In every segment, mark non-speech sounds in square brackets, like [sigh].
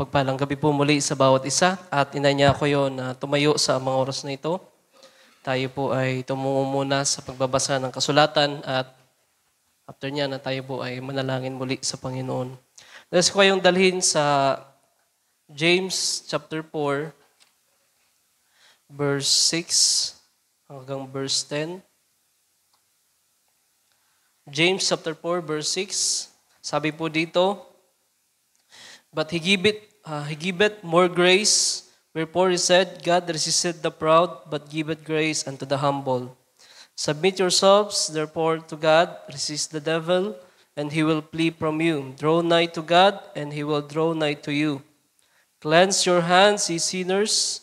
pagpalang gabi po muli sa bawat isa at inanya ko yon na tumayo sa mga oras na ito. Tayo po ay tumungo muna sa pagbabasa ng kasulatan at after niya na tayo po ay manalangin muli sa Panginoon. Let's ko kayong dalhin sa James chapter 4 verse 6 hanggang verse 10. James chapter 4 verse 6 sabi po dito, But he, give uh, He giveth more grace. Wherefore is said, God resisteth the proud, but giveth grace unto the humble. Submit yourselves, therefore, to God. Resist the devil, and he will flee from you. Draw nigh to God, and he will draw nigh to you. Cleanse your hands, ye sinners,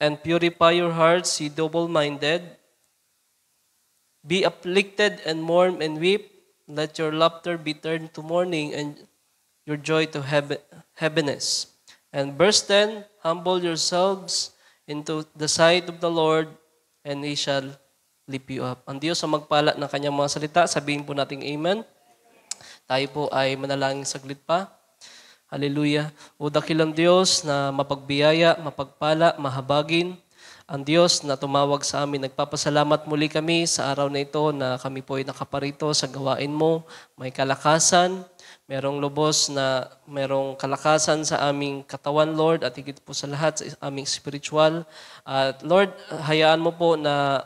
and purify your hearts, ye double-minded. Be afflicted and mourn and weep. Let your laughter be turned to mourning and your joy to heaven, heaviness. And verse 10, Humble yourselves into the sight of the Lord, and He shall lift you up. Ang Diyos ang magpala ng kanyang mga salita. Sabihin po nating Amen. Tayo po ay manalangin saglit pa. Hallelujah. O dakilang Diyos na mapagbiyaya, mapagpala, mahabagin. Ang Diyos na tumawag sa amin, nagpapasalamat muli kami sa araw na ito na kami po ay nakaparito sa gawain mo. May kalakasan, merong lubos na merong kalakasan sa aming katawan, Lord, at higit po sa lahat sa aming spiritual. At Lord, hayaan mo po na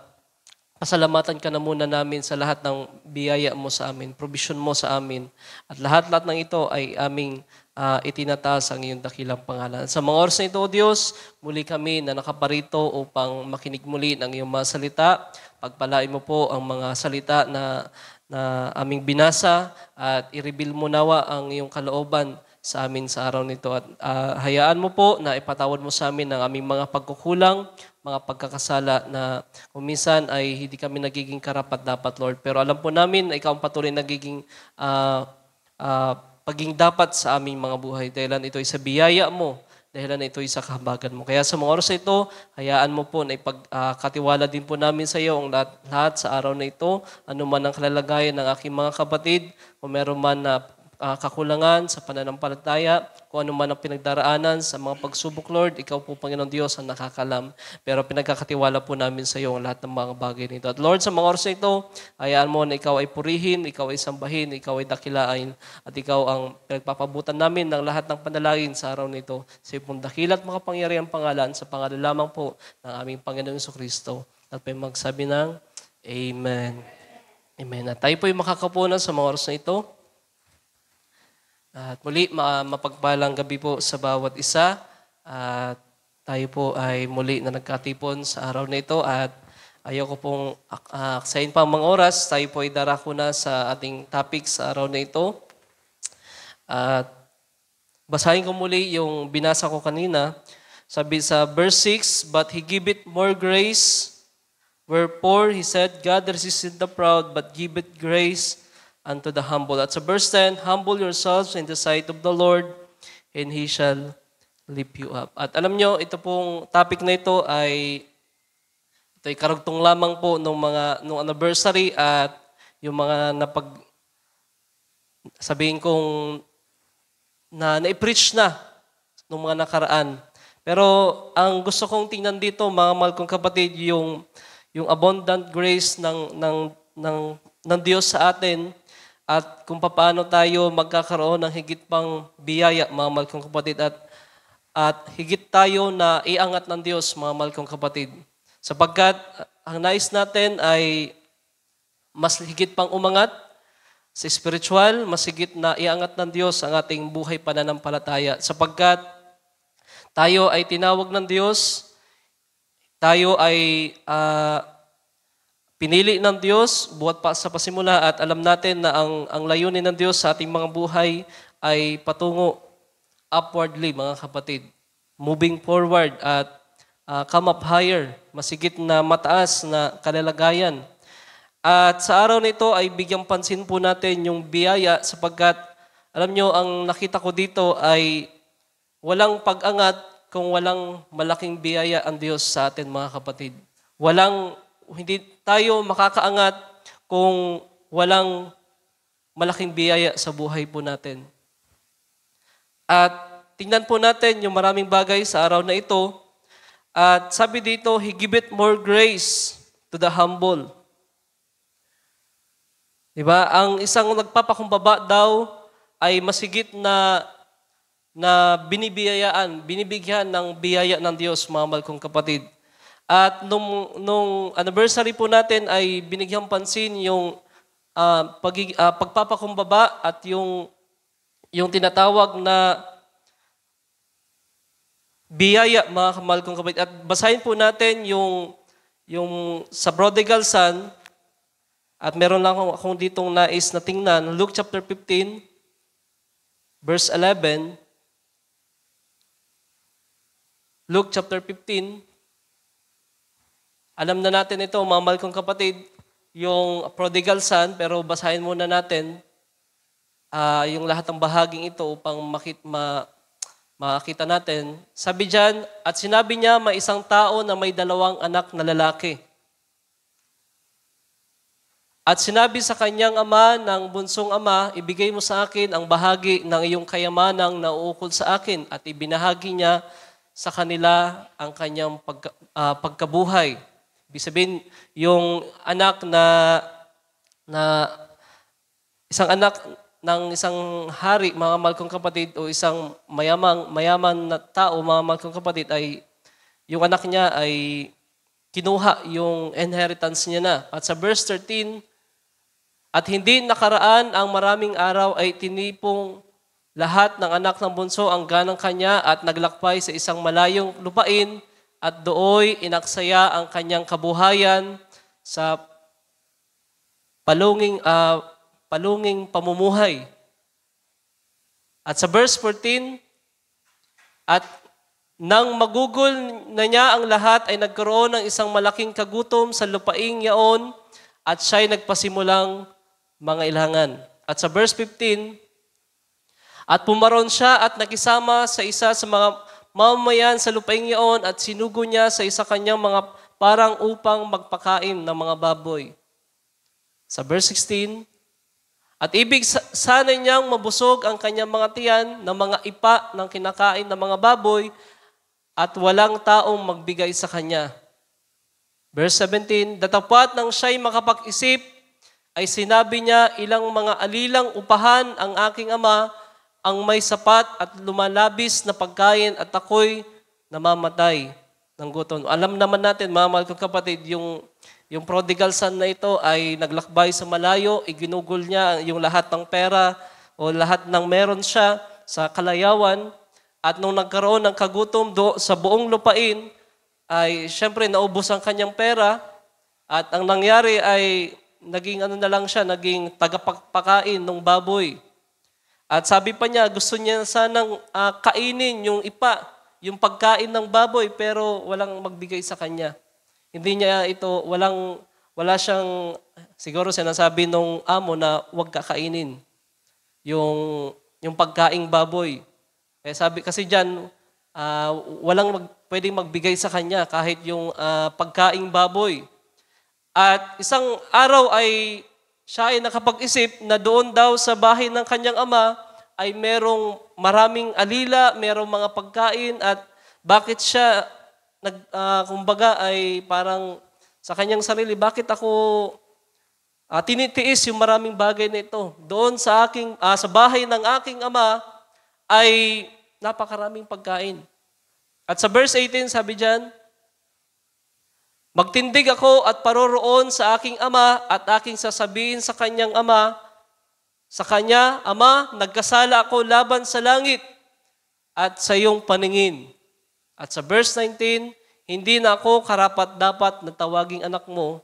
pasalamatan ka na muna namin sa lahat ng biyaya mo sa amin, provision mo sa amin. At lahat-lahat ng ito ay aming uh, itinataas ang iyong dakilang pangalan. Sa mga oras na ito, O Diyos, muli kami na nakaparito upang makinig muli ng iyong mga salita. Pagpalain mo po ang mga salita na na aming binasa at i-reveal mo nawa ang iyong kalooban sa amin sa araw nito. At uh, hayaan mo po na ipatawad mo sa amin ang aming mga pagkukulang, mga pagkakasala na kuminsan ay hindi kami nagiging karapat dapat, Lord. Pero alam po namin na ikaw ang patuloy nagiging uh, uh, paging dapat sa aming mga buhay. Dahil ito ay sa biyaya mo dahilan na ito sa kahabagan mo. Kaya sa mga oras na ito, hayaan mo po na ipagkatiwala ah, uh, din po namin sa iyo ang lahat, lahat sa araw na ito, anuman ang kalalagayan ng aking mga kapatid, o meron man na uh, uh, kakulangan sa pananampalataya, kung ano man ang pinagdaraanan sa mga pagsubok, Lord. Ikaw po, Panginoon Diyos, ang nakakalam. Pero pinagkakatiwala po namin sa iyo ang lahat ng mga bagay nito. At Lord, sa mga oras na ito, hayaan mo na ikaw ay purihin, ikaw ay sambahin, ikaw ay dakilain, at ikaw ang pinagpapabutan namin ng lahat ng panalangin sa araw nito. Sa ipong dakila at makapangyari ang pangalan sa pangalan lamang po ng aming Panginoon Yeso Kristo. At may magsabi ng Amen. Amen. At tayo po ay makakapunan sa mga oras na ito. At muli, mapagpalang gabi po sa bawat isa. At tayo po ay muli na nagkatipon sa araw na ito. At ayoko pong ah, aksayin pa mga oras. Tayo po ay darako na sa ating topic sa araw na ito. At basahin ko muli yung binasa ko kanina. Sabi sa verse 6, But He giveth more grace. Where poor, He said, God resisteth the proud, but giveth grace unto the humble. At sa verse 10, humble yourselves in the sight of the Lord, and He shall lift you up. At alam nyo, ito pong topic na ito ay ito'y karugtong lamang po nung mga nung anniversary at yung mga napag sabihin kong na na-preach na nung mga nakaraan. Pero ang gusto kong tingnan dito, mga mahal kong kapatid, yung yung abundant grace ng ng ng ng Diyos sa atin at kung paano tayo magkakaroon ng higit pang biyaya, mga mahal kong kapatid, at, at higit tayo na iangat ng Diyos, mga mahal kong kapatid. Sapagkat ah, ang nais natin ay mas higit pang umangat sa spiritual, mas higit na iangat ng Diyos ang ating buhay pananampalataya. Sapagkat tayo ay tinawag ng Diyos, tayo ay uh, Pinili ng Diyos buwat pa sa pasimula at alam natin na ang, ang layunin ng Diyos sa ating mga buhay ay patungo upwardly, mga kapatid. Moving forward at uh, come up higher, masigit na mataas na kalalagayan. At sa araw nito ay bigyang pansin po natin yung biyaya sapagkat alam nyo, ang nakita ko dito ay walang pag-angat kung walang malaking biyaya ang Diyos sa atin mga kapatid. Walang, hindi, tayo makakaangat kung walang malaking biyaya sa buhay po natin. At tingnan po natin yung maraming bagay sa araw na ito. At sabi dito, He giveth more grace to the humble. Diba? Ang isang nagpapakumbaba daw ay masigit na na binibiyayaan, binibigyan ng biyaya ng Diyos, mga mahal kong kapatid. At nung, nung anniversary po natin ay binigyang pansin yung uh, ah, pag, uh, ah, pagpapakumbaba at yung, yung tinatawag na biyaya mga kamahal kong kapatid. At basahin po natin yung, yung sa prodigal son at meron lang akong ditong nais na tingnan. Luke chapter 15 verse 11 Luke chapter 15 alam na natin ito, mamal kong kapatid, yung prodigal son, pero basahin muna natin uh, yung lahat ng bahaging ito upang makit, ma, makita natin. Sabi dyan, at sinabi niya may isang tao na may dalawang anak na lalaki. At sinabi sa kanyang ama ng bunsong ama, ibigay mo sa akin ang bahagi ng iyong kayamanang nauukol sa akin at ibinahagi niya sa kanila ang kanyang pagka, uh, pagkabuhay. Ibig sabihin, yung anak na, na isang anak ng isang hari, mga malkong kapatid, o isang mayamang, mayaman na tao, mga malkong kapatid, ay yung anak niya ay kinuha yung inheritance niya na. At sa verse 13, at hindi nakaraan ang maraming araw ay tinipong lahat ng anak ng bunso ang ganang kanya at naglakbay sa isang malayong lupain at dooy inaksaya ang kanyang kabuhayan sa palunging, uh, palunging pamumuhay. At sa verse 14, at nang magugol na niya ang lahat ay nagkaroon ng isang malaking kagutom sa lupaing yaon at siya'y nagpasimulang mga ilhangan. At sa verse 15, At pumaron siya at nakisama sa isa sa mga mamamayan sa lupaing iyon at sinugo niya sa isa kanyang mga parang upang magpakain ng mga baboy. Sa verse 16, At ibig sana niyang mabusog ang kanyang mga tiyan ng mga ipa ng kinakain ng mga baboy at walang taong magbigay sa kanya. Verse 17, Datapat nang siya'y makapag-isip ay sinabi niya ilang mga alilang upahan ang aking ama ang may sapat at lumalabis na pagkain at ako'y namamatay ng gutom. Alam naman natin, mga mahal kong kapatid, yung, yung prodigal son na ito ay naglakbay sa malayo, iginugol niya yung lahat ng pera o lahat ng meron siya sa kalayawan. At nung nagkaroon ng kagutom do, sa buong lupain, ay siyempre naubos ang kanyang pera at ang nangyari ay naging ano na lang siya, naging tagapagpakain ng baboy. At sabi pa niya, gusto niya sanang uh, kainin yung ipa, yung pagkain ng baboy, pero walang magbigay sa kanya. Hindi niya ito, walang, wala siyang, siguro sinasabi nung amo na huwag kakainin yung, yung pagkaing baboy. Eh, sabi kasi dyan, uh, walang mag, pwedeng magbigay sa kanya kahit yung uh, pagkaing baboy. At isang araw ay siya ay nakapag-isip na doon daw sa bahay ng kanyang ama ay merong maraming alila, merong mga pagkain at bakit siya nag uh, kumbaga ay parang sa kanyang sarili bakit ako uh, tinitiis yung maraming bagay na ito. Doon sa aking uh, sa bahay ng aking ama ay napakaraming pagkain. At sa verse 18 sabi diyan, Magtindig ako at paroroon sa aking ama at aking sasabihin sa kanyang ama, sa kanya, Ama, nagkasala ako laban sa langit at sa iyong paningin. At sa verse 19, hindi na ako karapat-dapat na tawaging anak mo,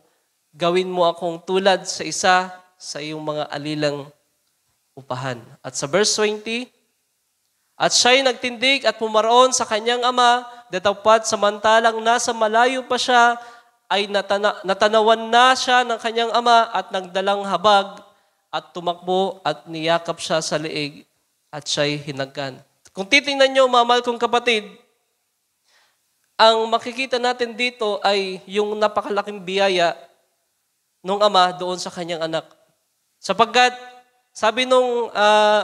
gawin mo akong tulad sa isa sa iyong mga alilang upahan. At sa verse 20, At siya'y nagtindig at pumaroon sa kanyang ama, datapat samantalang nasa malayo pa siya, ay natana- natanawan na siya ng kanyang ama at nagdalang habag at tumakbo at niyakap siya sa liig at siya'y hinagan. Kung titingnan nyo, mamal kong kapatid, ang makikita natin dito ay yung napakalaking biyaya nung ama doon sa kanyang anak. Sapagkat, sabi nung, uh,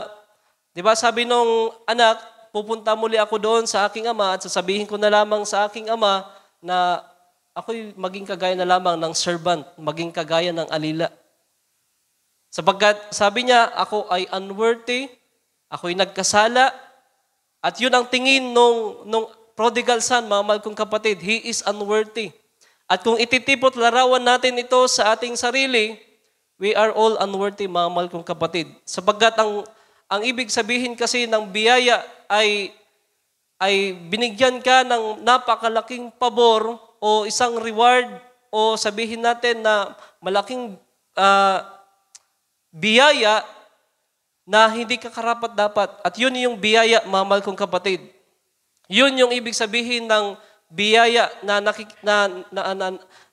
di ba sabi nung anak, pupunta muli ako doon sa aking ama at sasabihin ko na lamang sa aking ama na ako'y maging kagaya na lamang ng servant, maging kagaya ng alila. Sapagkat sabi niya, ako ay unworthy, ako'y nagkasala, at yun ang tingin nung, nung prodigal son, mga kong kapatid, he is unworthy. At kung ititipot larawan natin ito sa ating sarili, we are all unworthy, mga kong kapatid. Sapagkat ang, ang ibig sabihin kasi ng biyaya ay, ay binigyan ka ng napakalaking pabor o isang reward o sabihin natin na malaking uh, biyaya na hindi ka karapat dapat. At yun yung biyaya, mamal kong kapatid. Yun yung ibig sabihin ng biyaya na, nakik- na, na, na,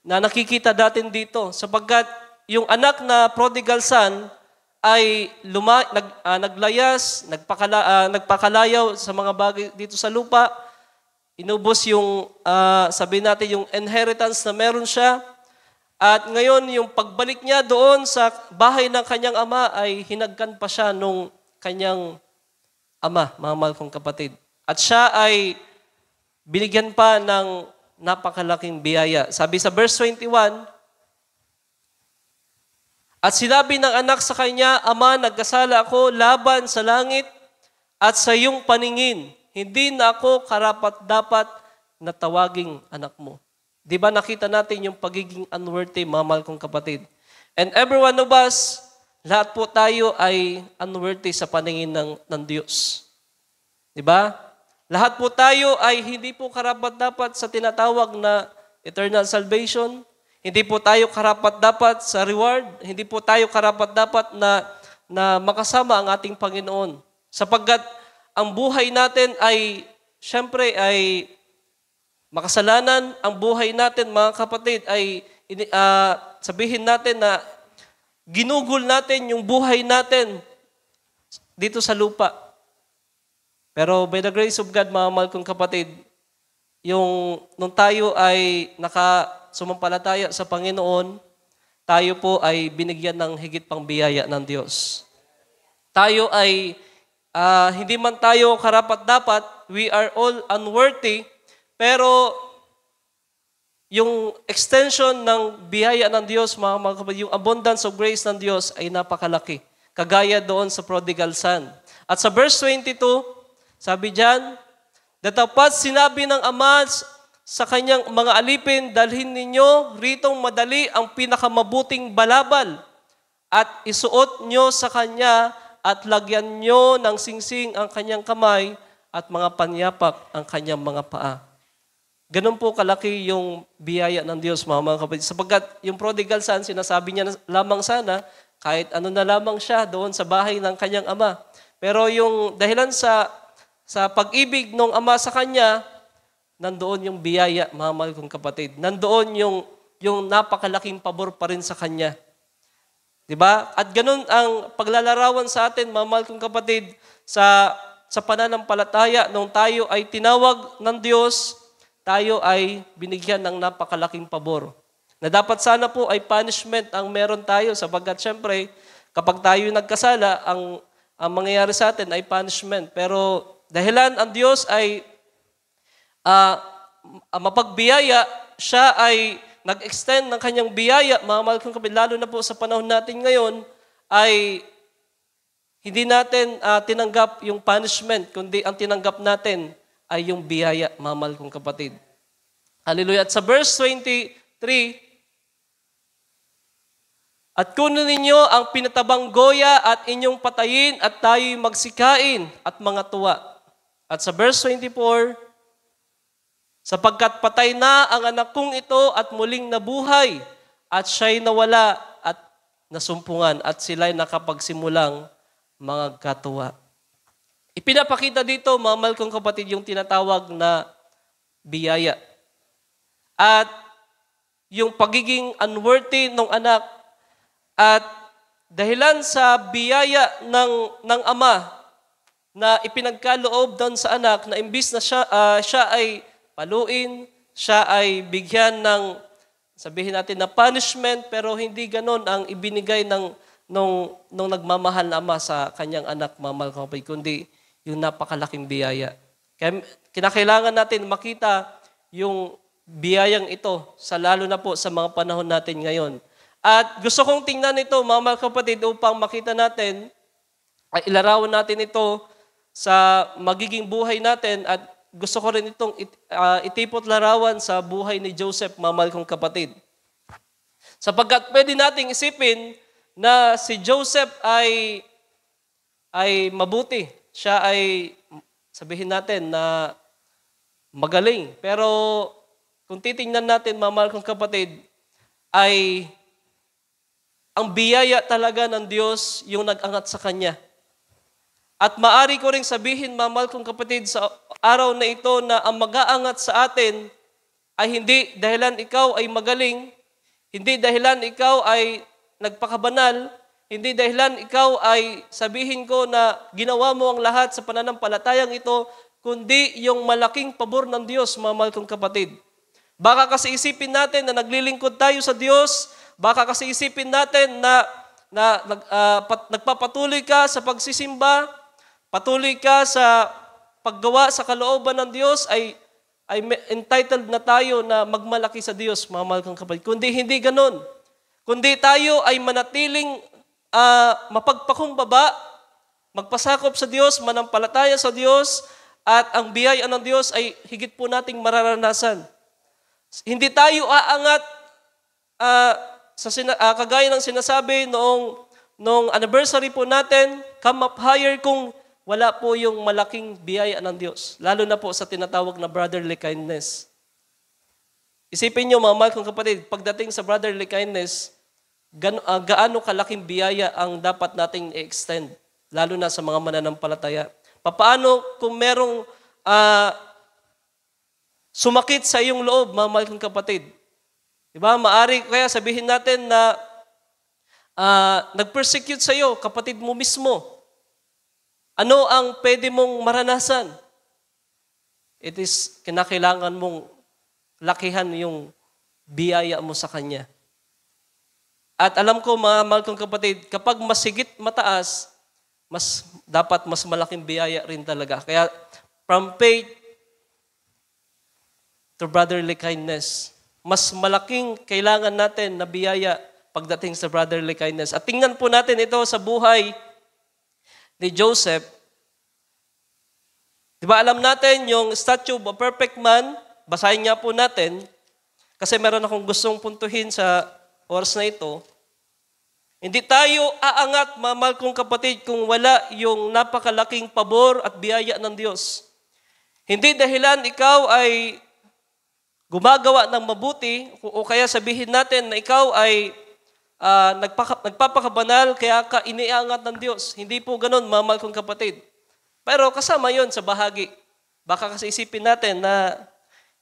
na nakikita natin dito. Sapagkat yung anak na prodigal son ay luma- nag, uh, naglayas, nagpakala- uh, nagpakalayaw sa mga bagay dito sa lupa, Inubos yung, uh, sabi natin, yung inheritance na meron siya. At ngayon, yung pagbalik niya doon sa bahay ng kanyang ama ay hinagkan pa siya nung kanyang ama, mga kong kapatid. At siya ay binigyan pa ng napakalaking biyaya. Sabi sa verse 21, At sinabi ng anak sa kanya, Ama, nagkasala ako laban sa langit at sa iyong paningin hindi na ako karapat dapat na tawaging anak mo. Di ba nakita natin yung pagiging unworthy, mamal kong kapatid. And everyone of us, lahat po tayo ay unworthy sa paningin ng, ng Diyos. Di ba? Lahat po tayo ay hindi po karapat dapat sa tinatawag na eternal salvation. Hindi po tayo karapat dapat sa reward. Hindi po tayo karapat dapat na na makasama ang ating Panginoon. Sapagkat ang buhay natin ay, siyempre, ay makasalanan. Ang buhay natin, mga kapatid, ay uh, sabihin natin na ginugol natin yung buhay natin dito sa lupa. Pero by the grace of God, mga mahal kong kapatid, yung nung tayo ay naka sumampalataya sa Panginoon, tayo po ay binigyan ng higit pang biyaya ng Diyos. Tayo ay Uh, hindi man tayo karapat-dapat, we are all unworthy, pero yung extension ng biyaya ng Diyos, mga, mga kapatid, yung abundance of grace ng Diyos ay napakalaki. Kagaya doon sa prodigal son. At sa verse 22, sabi diyan, Datapat sinabi ng ama sa kanyang mga alipin, dalhin ninyo ritong madali ang pinakamabuting balabal at isuot nyo sa kanya at lagyan nyo ng singsing ang kanyang kamay at mga panyapak ang kanyang mga paa. Ganun po kalaki yung biyaya ng Diyos, mga mga kapatid. Sapagkat yung prodigal son, sinasabi niya lamang sana, kahit ano na lamang siya doon sa bahay ng kanyang ama. Pero yung dahilan sa, sa pag-ibig ng ama sa kanya, nandoon yung biyaya, mga mga kapatid. Nandoon yung, yung napakalaking pabor pa rin sa kanya. 'Di ba? At ganun ang paglalarawan sa atin, mamahal kong kapatid, sa sa pananampalataya nung tayo ay tinawag ng Diyos, tayo ay binigyan ng napakalaking pabor. Na dapat sana po ay punishment ang meron tayo sapagkat syempre kapag tayo nagkasala, ang, ang mangyayari sa atin ay punishment. Pero dahilan ang Diyos ay uh, ah, mapagbiyaya, siya ay nag-extend ng kanyang biyaya, mga mahal kong kapatid, lalo na po sa panahon natin ngayon, ay hindi natin uh, tinanggap yung punishment, kundi ang tinanggap natin ay yung biyaya, mga mahal kong kapatid. Hallelujah. At sa verse 23, At kunin ninyo ang pinatabang goya at inyong patayin at tayo'y magsikain at mga tuwa. At sa verse 24, sapagkat patay na ang anak kong ito at muling nabuhay, at siya'y nawala at nasumpungan, at sila'y nakapagsimulang mga katuwa. Ipinapakita dito, mamal mahal kong kapatid, yung tinatawag na biyaya. At yung pagiging unworthy ng anak at dahilan sa biyaya ng, ng ama na ipinagkaloob doon sa anak na imbis na siya, uh, siya ay paluin, siya ay bigyan ng, sabihin natin na punishment, pero hindi ganoon ang ibinigay ng nung, nung nagmamahal na ama sa kanyang anak, mamahal kapatid, kundi yung napakalaking biyaya. Kaya kinakailangan natin makita yung biyayang ito, sa lalo na po sa mga panahon natin ngayon. At gusto kong tingnan ito, mga kapatid, upang makita natin, ay ilarawan natin ito sa magiging buhay natin at gusto ko rin itong it, uh, itipot larawan sa buhay ni Joseph, mamal kong kapatid. Sapagkat pwede nating isipin na si Joseph ay ay mabuti. Siya ay sabihin natin na magaling. Pero kung titingnan natin, mamahal kong kapatid, ay ang biyaya talaga ng Diyos yung nag-angat sa kanya. At maari ko ring sabihin, mamal kong kapatid, sa araw na ito na ang mag-aangat sa atin ay hindi dahilan ikaw ay magaling, hindi dahilan ikaw ay nagpakabanal, hindi dahilan ikaw ay sabihin ko na ginawa mo ang lahat sa pananampalatayang ito, kundi yung malaking pabor ng Diyos, mamal kong kapatid. Baka kasi isipin natin na naglilingkod tayo sa Diyos, baka kasi isipin natin na, na uh, pat, nagpapatuloy ka sa pagsisimba, patuloy ka sa paggawa sa kalooban ng Diyos ay ay entitled na tayo na magmalaki sa Diyos, mga kang kapatid. Kundi hindi ganun. Kundi tayo ay manatiling uh, mapagpakumbaba, magpasakop sa Diyos, manampalataya sa Diyos, at ang biyaya ng Diyos ay higit po nating mararanasan. Hindi tayo aangat uh, sa sina- uh, kagaya ng sinasabi noong, noong anniversary po natin, come up higher kung wala po yung malaking biyaya ng Diyos. Lalo na po sa tinatawag na brotherly kindness. Isipin nyo mga mahal kong kapatid, pagdating sa brotherly kindness, gaano, uh, gaano kalaking biyaya ang dapat nating i-extend, lalo na sa mga mananampalataya. Papaano kung merong uh, sumakit sa iyong loob, mga mahal kong kapatid? Diba? Maari kaya sabihin natin na uh, nag-persecute sa iyo, kapatid mo mismo. Ano ang pwede mong maranasan? It is kinakailangan mong lakihan yung biyaya mo sa Kanya. At alam ko mga mahal kong kapatid, kapag masigit mataas, mas dapat mas malaking biyaya rin talaga. Kaya from faith to brotherly kindness, mas malaking kailangan natin na biyaya pagdating sa brotherly kindness. At tingnan po natin ito sa buhay ni Joseph. Di ba alam natin yung statue of a perfect man, basahin nga po natin, kasi meron akong gustong puntuhin sa oras na ito. Hindi tayo aangat, mamal kong kapatid, kung wala yung napakalaking pabor at biyaya ng Diyos. Hindi dahilan ikaw ay gumagawa ng mabuti o kaya sabihin natin na ikaw ay uh, nagpaka, nagpapakabanal kaya ka iniangat ng Diyos. Hindi po ganun, mamahal kong kapatid. Pero kasama yon sa bahagi. Baka kasi isipin natin na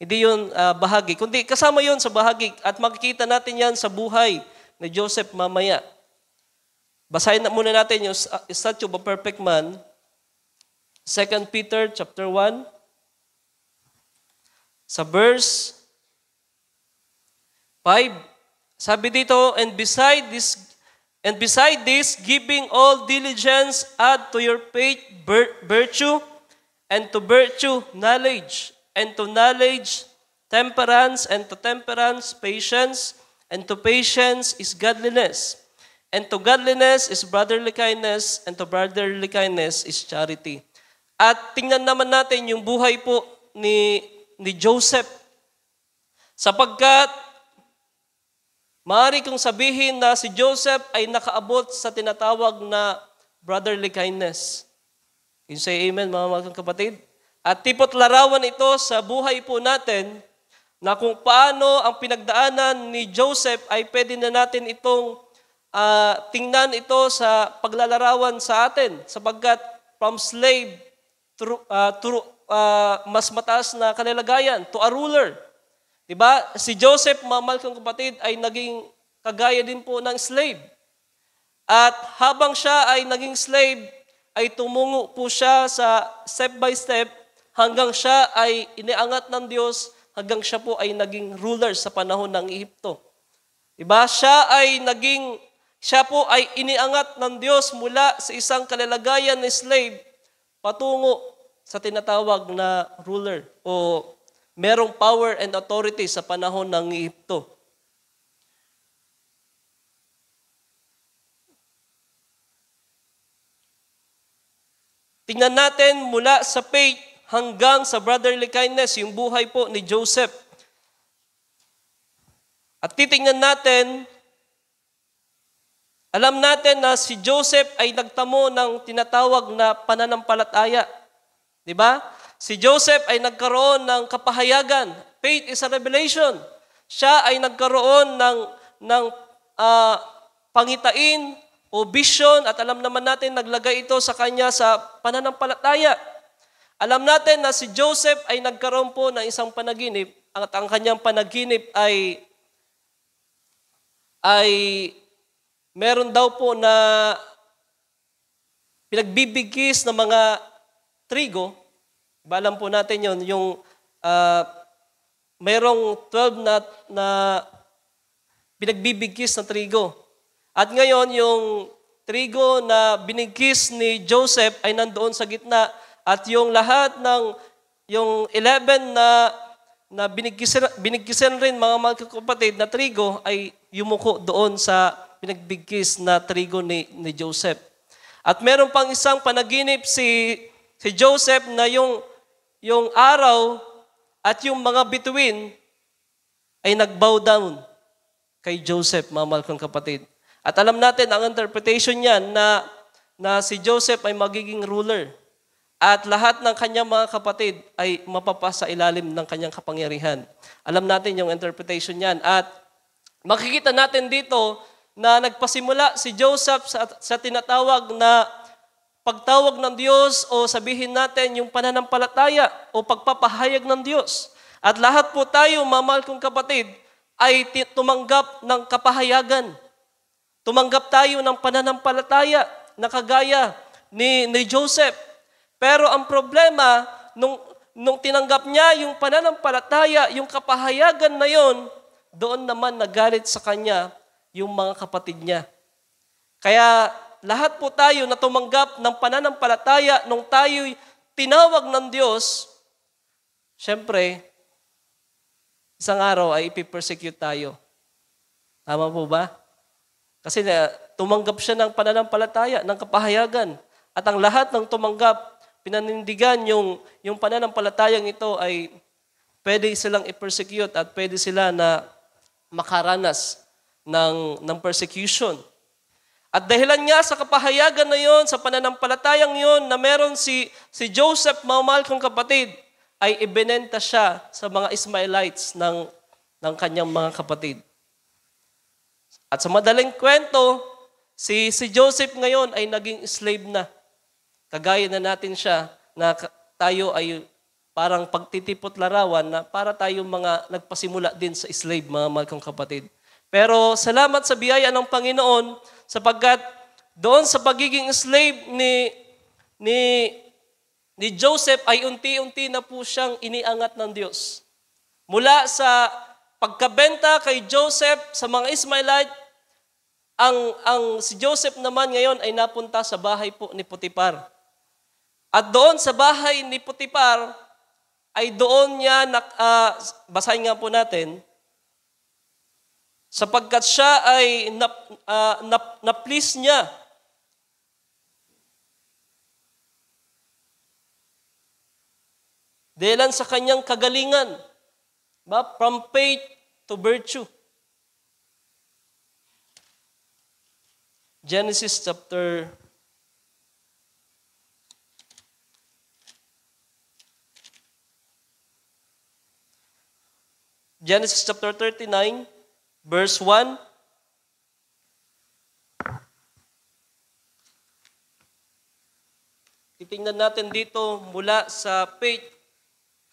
hindi yon uh, ah, bahagi, kundi kasama yon sa bahagi at makikita natin yan sa buhay ni Joseph mamaya. Basahin na muna natin yung Statue of a Perfect Man, 2 Peter chapter 1, sa verse 5 sabi dito, and beside this and beside this, giving all diligence, add to your faith virtue, and to virtue knowledge, and to knowledge temperance, and to temperance patience, and to patience is godliness. And to godliness is brotherly kindness, and to brotherly kindness is charity. At tingnan naman natin yung buhay po ni, ni Joseph. Sapagkat Maaari kong sabihin na si Joseph ay nakaabot sa tinatawag na brotherly kindness. Can you say amen, mga mga kapatid? At tipot larawan ito sa buhay po natin na kung paano ang pinagdaanan ni Joseph ay pwede na natin itong uh, tingnan ito sa paglalarawan sa atin sapagkat from slave through, uh, through uh, mas mataas na kalalagayan to a ruler. Diba? Si Joseph, mamal kong kapatid, ay naging kagaya din po ng slave. At habang siya ay naging slave, ay tumungo po siya sa step by step hanggang siya ay iniangat ng Diyos, hanggang siya po ay naging ruler sa panahon ng Ehipto. Diba? Siya ay naging, siya po ay iniangat ng Diyos mula sa isang kalalagayan ni slave patungo sa tinatawag na ruler o merong power and authority sa panahon ng Egypto. Tingnan natin mula sa faith hanggang sa brotherly kindness, yung buhay po ni Joseph. At titingnan natin, alam natin na si Joseph ay nagtamo ng tinatawag na pananampalataya. Di ba? Si Joseph ay nagkaroon ng kapahayagan. Faith is a revelation. Siya ay nagkaroon ng, ng uh, pangitain o vision at alam naman natin naglagay ito sa kanya sa pananampalataya. Alam natin na si Joseph ay nagkaroon po ng isang panaginip at ang kanyang panaginip ay ay meron daw po na pinagbibigis ng mga trigo Balam po natin yon yung uh, mayroong 12 na, na pinagbibigkis na trigo. At ngayon, yung trigo na binigkis ni Joseph ay nandoon sa gitna at yung lahat ng yung 11 na na binigkisan, binigkisan rin mga magkakapatid na trigo ay yumuko doon sa pinagbigkis na trigo ni, ni Joseph. At meron pang isang panaginip si, si Joseph na yung yung araw at yung mga bituin ay nag-bow down kay Joseph, mga kong kapatid. At alam natin ang interpretation niyan na, na si Joseph ay magiging ruler. At lahat ng kanyang mga kapatid ay mapapasa ilalim ng kanyang kapangyarihan. Alam natin yung interpretation niyan. At makikita natin dito na nagpasimula si Joseph sa, sa tinatawag na pagtawag ng Diyos o sabihin natin yung pananampalataya o pagpapahayag ng Diyos. At lahat po tayo, mamahal kong kapatid, ay tumanggap ng kapahayagan. Tumanggap tayo ng pananampalataya na kagaya ni, ni Joseph. Pero ang problema, nung, nung tinanggap niya yung pananampalataya, yung kapahayagan na yon, doon naman nagalit sa kanya yung mga kapatid niya. Kaya lahat po tayo na tumanggap ng pananampalataya nung tayo'y tinawag ng Diyos, syempre, isang araw ay ipipersecute tayo. Tama po ba? Kasi na, tumanggap siya ng pananampalataya, ng kapahayagan. At ang lahat ng tumanggap, pinanindigan yung, yung pananampalatayang ito ay pwede silang i-persecute at pwede sila na makaranas ng, ng persecution. At dahilan nga sa kapahayagan na yon, sa pananampalatayang yon na meron si, si Joseph, mamahal kong kapatid, ay ibinenta siya sa mga Ismailites ng, ng kanyang mga kapatid. At sa madaling kwento, si, si Joseph ngayon ay naging slave na. Kagaya na natin siya na tayo ay parang pagtitipot larawan na para tayo mga nagpasimula din sa slave, mga mahal kong kapatid. Pero salamat sa biyaya ng Panginoon sapagkat doon sa pagiging slave ni ni ni Joseph ay unti-unti na po siyang iniangat ng Diyos. Mula sa pagkabenta kay Joseph sa mga Ismailite, ang, ang si Joseph naman ngayon ay napunta sa bahay po ni Potipar. At doon sa bahay ni Potipar, ay doon niya, nak, uh, basahin nga po natin, sapagkat siya ay na, uh, ah, na, na-please niya. Dahilan sa kanyang kagalingan, ba? from faith to virtue. Genesis chapter Genesis chapter 39 verse 1. Titingnan natin dito mula sa faith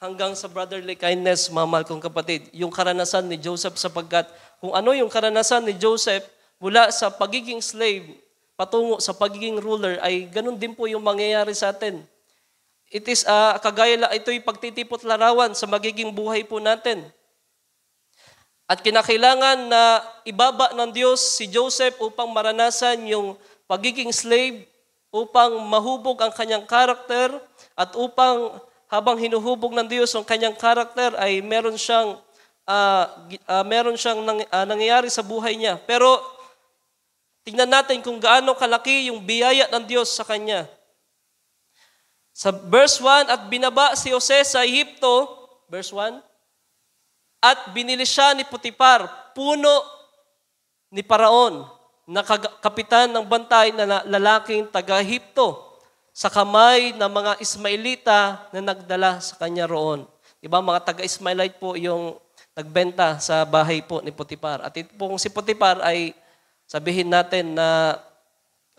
hanggang sa brotherly kindness, mamahal kong kapatid. Yung karanasan ni Joseph sapagkat kung ano yung karanasan ni Joseph mula sa pagiging slave patungo sa pagiging ruler ay ganun din po yung mangyayari sa atin. It is uh, kagaya la ito'y pagtitipot larawan sa magiging buhay po natin. At kinakailangan na ibaba ng Diyos si Joseph upang maranasan yung pagiging slave, upang mahubog ang kanyang karakter, at upang habang hinuhubog ng Diyos ang kanyang karakter ay meron siyang uh, uh, meron siyang nang, uh, nangyayari sa buhay niya. Pero tingnan natin kung gaano kalaki yung biyaya ng Diyos sa kanya. Sa verse 1, at binaba si Jose sa Egypto, verse 1, at binili siya ni Putipar, puno ni Paraon, na kapitan ng bantay na lalaking taga-Hipto sa kamay ng mga Ismailita na nagdala sa kanya roon. Diba, mga taga-Ismailite po yung nagbenta sa bahay po ni Putipar. At ito pong si Putipar ay sabihin natin na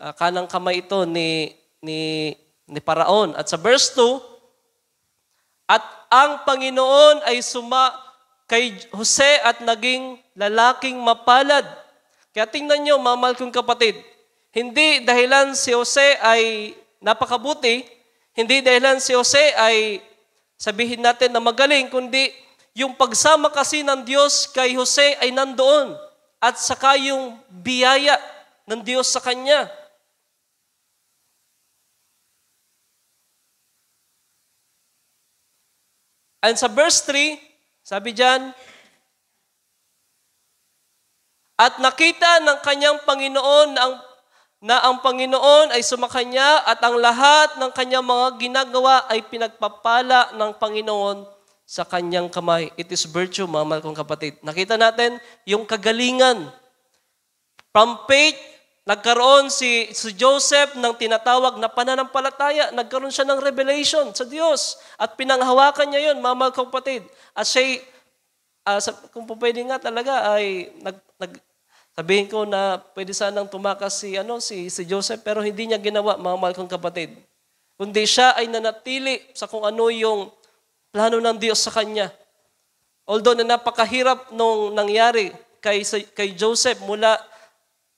uh, kanang kamay ito ni, ni, ni Paraon. At sa verse 2, At ang Panginoon ay suma, kay Jose at naging lalaking mapalad. Kaya tingnan nyo, mamal kong kapatid, hindi dahilan si Jose ay napakabuti, hindi dahilan si Jose ay sabihin natin na magaling, kundi yung pagsama kasi ng Diyos kay Jose ay nandoon at saka yung biyaya ng Diyos sa kanya. And sa verse 3, sabi diyan, at nakita ng kanyang Panginoon na ang, na ang Panginoon ay sumakanya at ang lahat ng kanyang mga ginagawa ay pinagpapala ng Panginoon sa kanyang kamay. It is virtue, mga mahal kong kapatid. Nakita natin yung kagalingan. From faith Nagkaroon si, si Joseph ng tinatawag na pananampalataya. Nagkaroon siya ng revelation sa Diyos. At pinanghawakan niya yon mga kapatid. At say, uh, ah, kung pwede nga talaga, ay nag, nag, sabihin ko na pwede sanang tumakas si, ano, si, si Joseph, pero hindi niya ginawa, mga mahal kong kapatid. Kundi siya ay nanatili sa kung ano yung plano ng Diyos sa kanya. Although na napakahirap nung nangyari kay, kay Joseph mula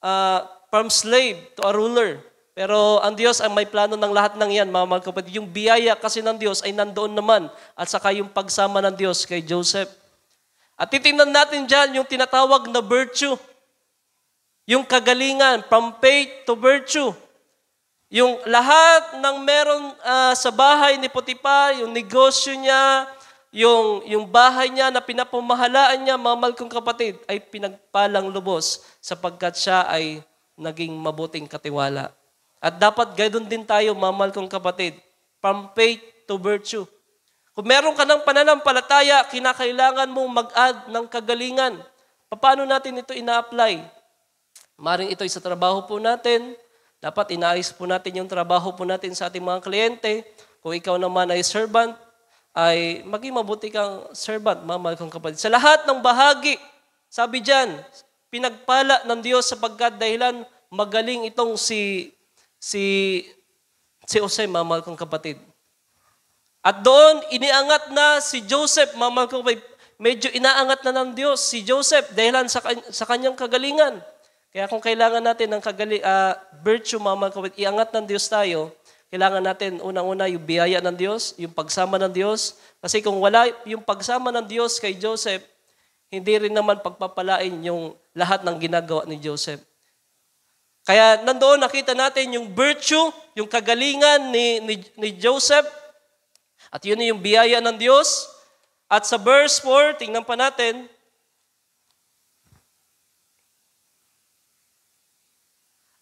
uh, from slave to a ruler. Pero ang Diyos ang may plano ng lahat ng yan, mga mahal kapatid. Yung biyaya kasi ng Diyos ay nandoon naman at saka yung pagsama ng Diyos kay Joseph. At titingnan natin dyan yung tinatawag na virtue. Yung kagalingan, from faith to virtue. Yung lahat ng meron uh, sa bahay ni Potiphar, yung negosyo niya, yung, yung bahay niya na pinapamahalaan niya, mamal kong kapatid, ay pinagpalang lubos sapagkat siya ay naging mabuting katiwala. At dapat gayon din tayo, mamal kong kapatid, from faith to virtue. Kung meron ka ng pananampalataya, kinakailangan mong mag-add ng kagalingan. Paano natin ito ina-apply? Maring ito sa trabaho po natin, dapat inaayos po natin yung trabaho po natin sa ating mga kliyente. Kung ikaw naman ay servant, ay maging mabuti kang servant, mamahal kong kapatid. Sa lahat ng bahagi, sabi dyan, pinagpala ng Diyos sapagkat dahilan magaling itong si si si Jose, mamahal kong kapatid. At doon, iniangat na si Joseph, mamahal kong kapatid. Medyo inaangat na ng Diyos si Joseph dahilan sa, sa kanyang kagalingan. Kaya kung kailangan natin ng kagaling, uh, ah, virtue, mamahal kong kapatid, iangat ng Diyos tayo, kailangan natin unang-una yung biyaya ng Diyos, yung pagsama ng Diyos. Kasi kung wala yung pagsama ng Diyos kay Joseph, hindi rin naman pagpapalain yung lahat ng ginagawa ni Joseph. Kaya nandoon nakita natin yung virtue, yung kagalingan ni, ni, ni Joseph. At yun yung biyaya ng Diyos. At sa verse 4, tingnan pa natin.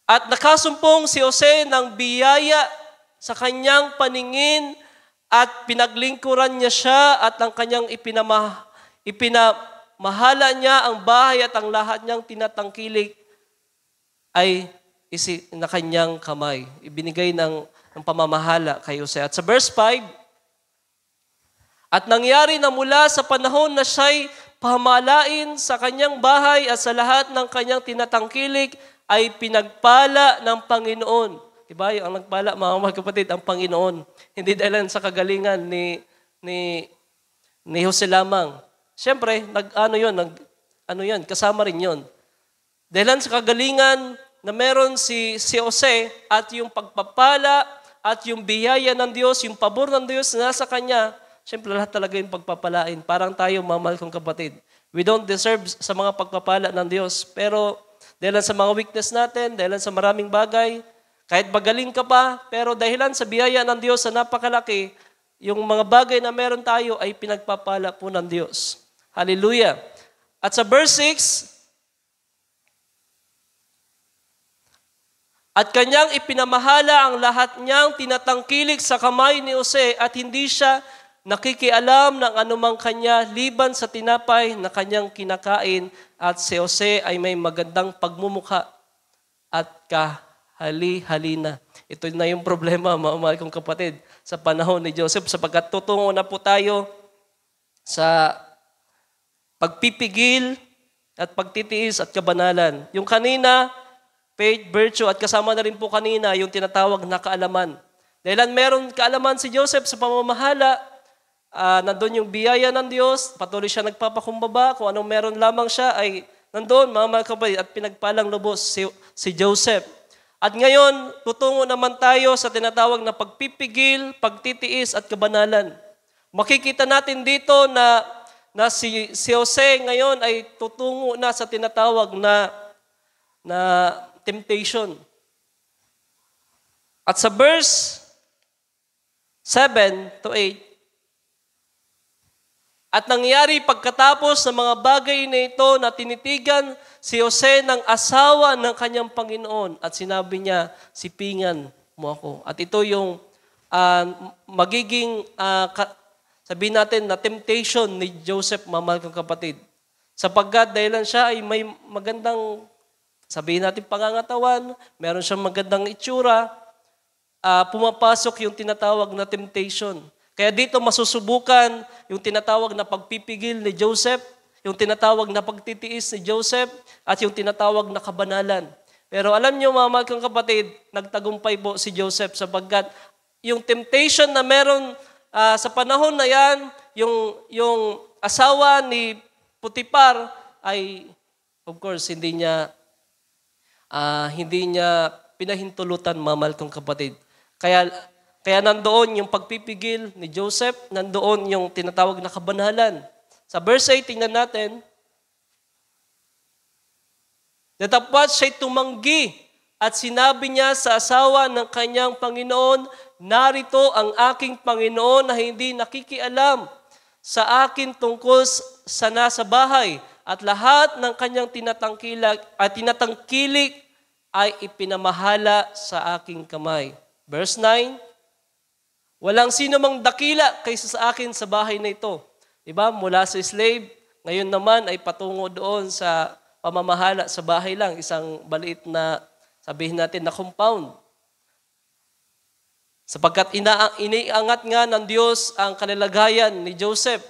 At nakasumpong si Jose ng biyaya sa kanyang paningin at pinaglingkuran niya siya at ang kanyang ipinama, ipina, mahala niya ang bahay at ang lahat niyang tinatangkilik ay isi, na kanyang kamay. Ibinigay ng, ng pamamahala kay Jose. At sa verse 5, At nangyari na mula sa panahon na siya'y pamalain sa kanyang bahay at sa lahat ng kanyang tinatangkilik ay pinagpala ng Panginoon. Diba? Yung ang nagpala, mga mga kapatid, ang Panginoon. Hindi dahil sa kagalingan ni, ni, ni Jose lamang Siyempre, nag-ano yun, nag, ano yun, kasama rin yun. Dahilan sa kagalingan na meron si, si Jose at yung pagpapala at yung biyaya ng Diyos, yung pabor ng Diyos na nasa Kanya, siyempre lahat talaga yung pagpapalain. Parang tayo, mamahal kong kapatid. We don't deserve sa mga pagpapala ng Diyos. Pero dahilan sa mga weakness natin, dahilan sa maraming bagay, kahit magaling ka pa, pero dahilan sa biyaya ng Diyos na napakalaki, yung mga bagay na meron tayo ay pinagpapala po ng Diyos. Hallelujah. At sa verse 6, At kanyang ipinamahala ang lahat niyang tinatangkilik sa kamay ni Jose at hindi siya nakikialam ng anumang kanya liban sa tinapay na kanyang kinakain at si Jose ay may magandang pagmumukha at kahali-halina. Ito na yung problema, mga [laughs] mahal kong kapatid, sa panahon ni Joseph sapagkat tutungo na po tayo sa pagpipigil at pagtitiis at kabanalan. Yung kanina, faith, virtue, at kasama na rin po kanina yung tinatawag na kaalaman. Dahilan meron kaalaman si Joseph sa pamamahala, uh, nandun yung biyaya ng Diyos, patuloy siya nagpapakumbaba, kung anong meron lamang siya ay nandun, mga mga kapatid, at pinagpalang lubos si, si Joseph. At ngayon, tutungo naman tayo sa tinatawag na pagpipigil, pagtitiis at kabanalan. Makikita natin dito na na si, si Jose ngayon ay tutungo na sa tinatawag na, na temptation. At sa verse 7 to 8, At nangyari pagkatapos ng mga bagay na ito na tinitigan si Jose ng asawa ng kanyang Panginoon at sinabi niya, sipingan mo ako. At ito yung uh, magiging uh, Sabihin natin na temptation ni Joseph, mamahal kong kapatid. Sapagkat dahilan siya ay may magandang, sabihin natin pangangatawan, meron siyang magandang itsura, uh, pumapasok yung tinatawag na temptation. Kaya dito masusubukan yung tinatawag na pagpipigil ni Joseph, yung tinatawag na pagtitiis ni Joseph, at yung tinatawag na kabanalan. Pero alam niyo mga mahal kong kapatid, nagtagumpay po si Joseph sapagkat yung temptation na meron uh, sa panahon na yan, yung, yung asawa ni Putipar ay, of course, hindi niya, uh, hindi niya pinahintulutan, mamal kong kapatid. Kaya, kaya nandoon yung pagpipigil ni Joseph, nandoon yung tinatawag na kabanalan. Sa verse 8, tingnan natin, Natapwat siya'y tumanggi at sinabi niya sa asawa ng kanyang Panginoon, narito ang aking Panginoon na hindi nakikialam sa akin tungkol sa nasa bahay at lahat ng kanyang tinatangkilik at tinatangkilik ay ipinamahala sa aking kamay. Verse 9, Walang sino mang dakila kaysa sa akin sa bahay na ito. Diba? Mula sa slave, ngayon naman ay patungo doon sa pamamahala sa bahay lang, isang baliit na Sabihin natin na compound. Sapagkat ina- iniangat nga ng Diyos ang kalalagayan ni Joseph.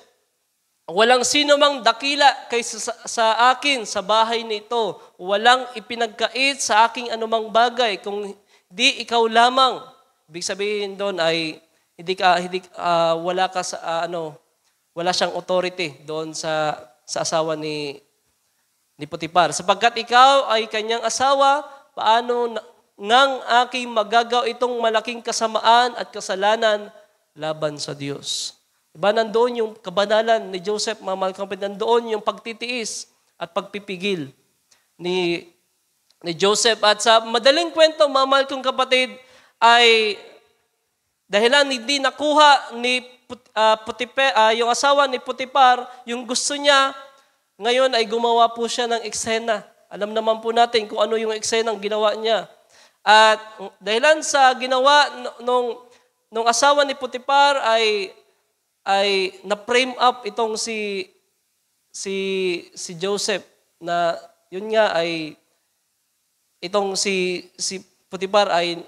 Walang sino mang dakila kaysa sa, sa akin sa bahay nito. Walang ipinagkait sa aking anumang bagay kung di ikaw lamang. Ibig sabihin doon ay hindi ka hindi uh, wala ka sa uh, ano wala siyang authority doon sa sa asawa ni ni Potiphar sapagkat ikaw ay kanyang asawa paano ngang aking magagaw itong malaking kasamaan at kasalanan laban sa Diyos. Diba nandoon yung kabanalan ni Joseph, mga mahal kapatid, nandoon yung pagtitiis at pagpipigil ni, ni Joseph. At sa madaling kwento, mga mahal kong kapatid, ay dahilan hindi nakuha ni uh, Putipe, uh, yung asawa ni Putipar, yung gusto niya, ngayon ay gumawa po siya ng eksena alam naman po natin kung ano yung eksenang ginawa niya. At dahilan sa ginawa nung, nung asawa ni Putipar ay, ay na-frame up itong si, si, si Joseph na yun nga ay itong si, si Putipar ay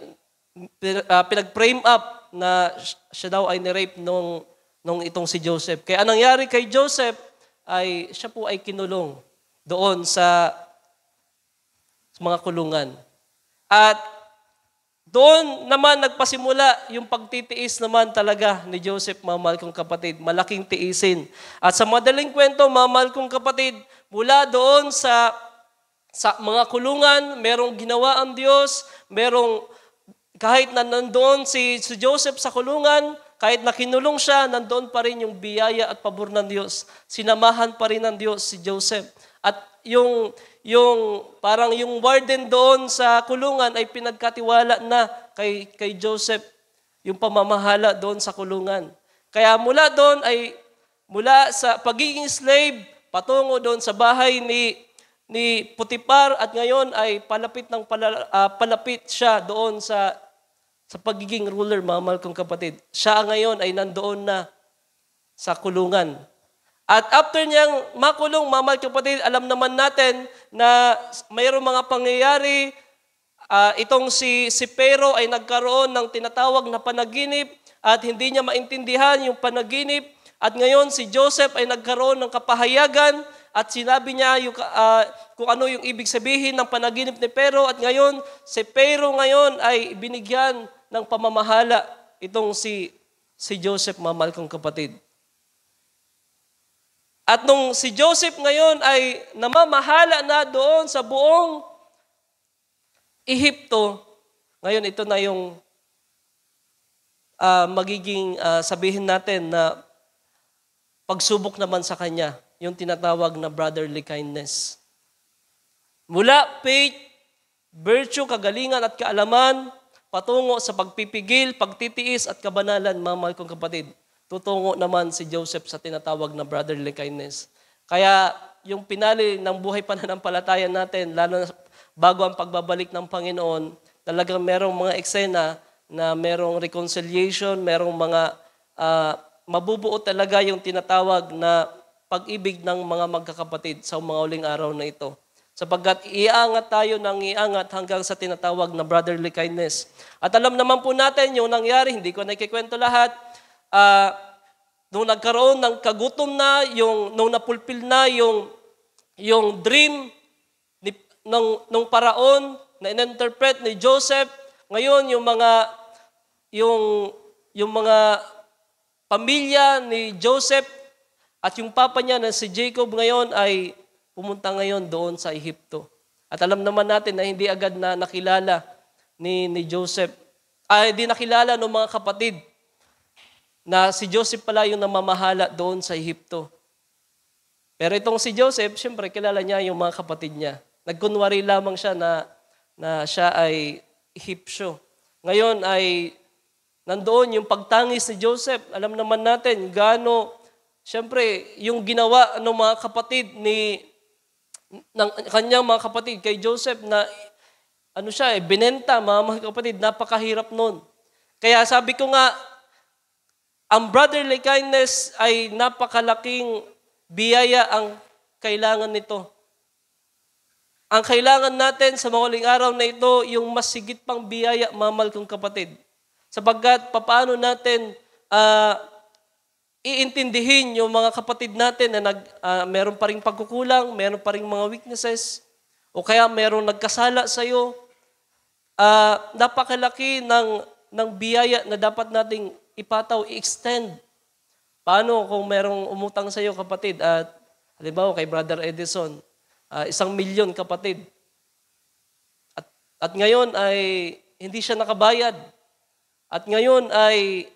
ah, pinag-frame up na siya daw ay ni-rape nung, nung itong si Joseph. Kaya anong nangyari kay Joseph ay siya po ay kinulong doon sa mga kulungan. At doon naman nagpasimula yung pagtitiis naman talaga ni Joseph, mamahal kong kapatid. Malaking tiisin. At sa madaling kwento, mamahal kong kapatid, mula doon sa, sa mga kulungan, merong ginawa ang Diyos, merong kahit na nandoon si, si Joseph sa kulungan, kahit na kinulong siya, nandoon pa rin yung biyaya at pabor ng Diyos. Sinamahan pa rin ng Diyos si Joseph. At yung, yung parang yung warden doon sa kulungan ay pinagkatiwala na kay, kay Joseph yung pamamahala doon sa kulungan. Kaya mula doon ay mula sa pagiging slave patungo doon sa bahay ni ni Putipar at ngayon ay palapit ng pala, uh, ah, palapit siya doon sa sa pagiging ruler, mga mahal kong kapatid. Siya ngayon ay nandoon na sa kulungan at after niyang makulong, mamal kapatid, alam naman natin na mayroong mga pangyayari. Uh, itong si, si Pero ay nagkaroon ng tinatawag na panaginip at hindi niya maintindihan yung panaginip. At ngayon si Joseph ay nagkaroon ng kapahayagan at sinabi niya yung, uh, kung ano yung ibig sabihin ng panaginip ni Pero. At ngayon, si Pero ngayon ay binigyan ng pamamahala itong si, si Joseph, mamal kong kapatid. At nung si Joseph ngayon ay namamahala na doon sa buong Ehipto, ngayon ito na yung uh, magiging uh, sabihin natin na pagsubok naman sa kanya, yung tinatawag na brotherly kindness. Mula faith, virtue, kagalingan at kaalaman, patungo sa pagpipigil, pagtitiis at kabanalan, mga kong kapatid tutungo naman si Joseph sa tinatawag na brotherly kindness. Kaya yung pinali ng buhay pananampalataya natin, lalo na bago ang pagbabalik ng Panginoon, talagang merong mga eksena na merong reconciliation, merong mga uh, mabubuo talaga yung tinatawag na pag-ibig ng mga magkakapatid sa mga uling araw na ito. Sapagkat iangat tayo ng iangat hanggang sa tinatawag na brotherly kindness. At alam naman po natin yung nangyari, hindi ko nakikwento lahat, uh, nung nagkaroon ng kagutom na, yung, nung napulpil na yung, yung dream ni, nung, nung paraon na ininterpret ni Joseph, ngayon yung mga yung yung mga pamilya ni Joseph at yung papa niya na si Jacob ngayon ay pumunta ngayon doon sa Ehipto. At alam naman natin na hindi agad na nakilala ni, ni Joseph. Ay, ah, hindi nakilala ng mga kapatid na si Joseph pala yung namamahala doon sa Ehipto. Pero itong si Joseph, siyempre kilala niya yung mga kapatid niya. Nagkunwari lamang siya na, na siya ay Ehipsyo. Ngayon ay nandoon yung pagtangis ni Joseph. Alam naman natin gaano, siyempre, yung ginawa ng mga kapatid ni ng kanyang mga kapatid kay Joseph na ano siya eh, binenta mga mga kapatid, napakahirap noon. Kaya sabi ko nga, ang brotherly kindness ay napakalaking biyaya ang kailangan nito. Ang kailangan natin sa mahuling araw na ito, yung masigit pang biyaya, mamal kong kapatid. Sapagkat papaano natin uh, iintindihin yung mga kapatid natin na nag, uh, meron pa rin pagkukulang, meron pa rin mga weaknesses, o kaya meron nagkasala sa iyo. Uh, ah, napakalaki ng, ng biyaya na dapat nating ipataw, i-extend. Paano kung merong umutang sa iyo, kapatid, at halimbawa kay Brother Edison, uh, isang milyon, kapatid, at, at ngayon ay hindi siya nakabayad, at ngayon ay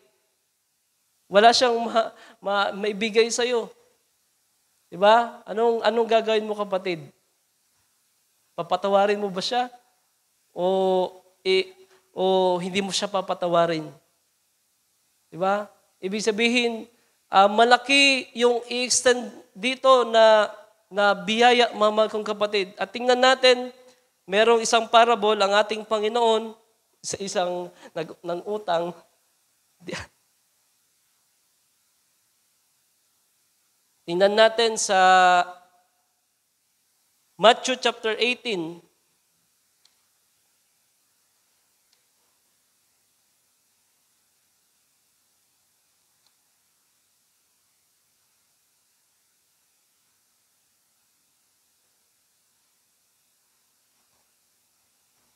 wala siyang ma, ma, maibigay sa iyo. 'Di ba? Anong anong gagawin mo kapatid? Papatawarin mo ba siya? O eh, o hindi mo siya papatawarin? Di ba? Ibig sabihin, uh, malaki yung i-extend dito na, na biyaya, mga kong kapatid. At tingnan natin, merong isang parable ang ating Panginoon sa isang nag, ng utang. [laughs] Tingnan natin sa Matthew chapter 18,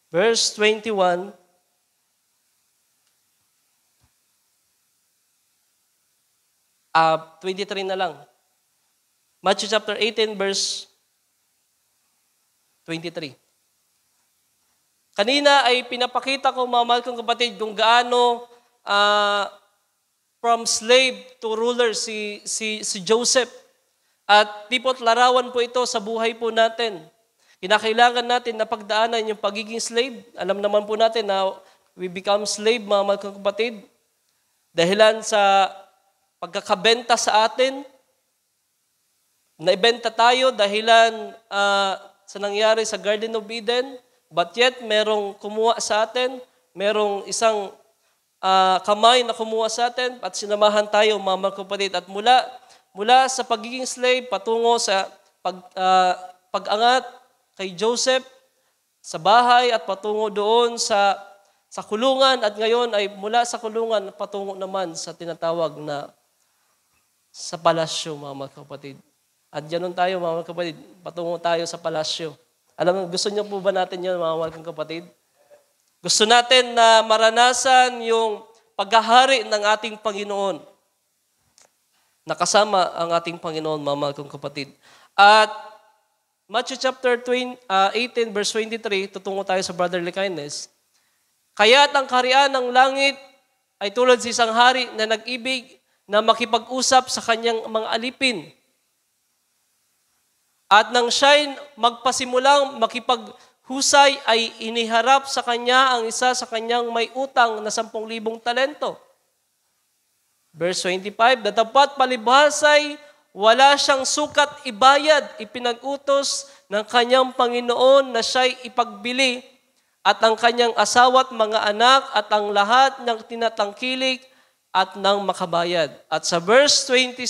Verse 21, uh, 23 na lang. Matthew chapter 18 verse 23. Kanina ay pinapakita ko mga mahal kong kapatid kung gaano uh, from slave to ruler si, si, si Joseph. At tipot larawan po ito sa buhay po natin. Kinakailangan natin na pagdaanan yung pagiging slave. Alam naman po natin na we become slave, mga mga kapatid. Dahilan sa pagkakabenta sa atin, naibenta tayo dahilan uh, sa nangyari sa Garden of Eden, but yet merong kumuha sa atin, merong isang uh, kamay na kumuha sa atin at sinamahan tayo mga mga kapatid. At mula, mula sa pagiging slave patungo sa pag, uh, pag-angat kay Joseph sa bahay at patungo doon sa sa kulungan at ngayon ay mula sa kulungan patungo naman sa tinatawag na sa palasyo mga kapatid. At ganoon tayo mga kapatid, patungo tayo sa palasyo. Alam mo, gusto niyo po ba natin 'yon mga kapatid? Gusto natin na maranasan yung paghahari ng ating Panginoon. Nakasama ang ating Panginoon, mga kong kapatid. At Matthew chapter 20, uh, 18 verse 23, tutungo tayo sa brotherly kindness. Kaya't ang karian ng langit ay tulad si isang hari na nag-ibig na makipag-usap sa kanyang mga alipin. At nang siya'y magpasimulang makipaghusay ay iniharap sa kanya ang isa sa kanyang may utang na 10,000 talento. Verse 25, Datapat palibhasay wala siyang sukat ibayad, ipinag-utos ng kanyang Panginoon na siya'y ipagbili at ang kanyang asawa at mga anak at ang lahat ng tinatangkilik at ng makabayad. At sa verse 26,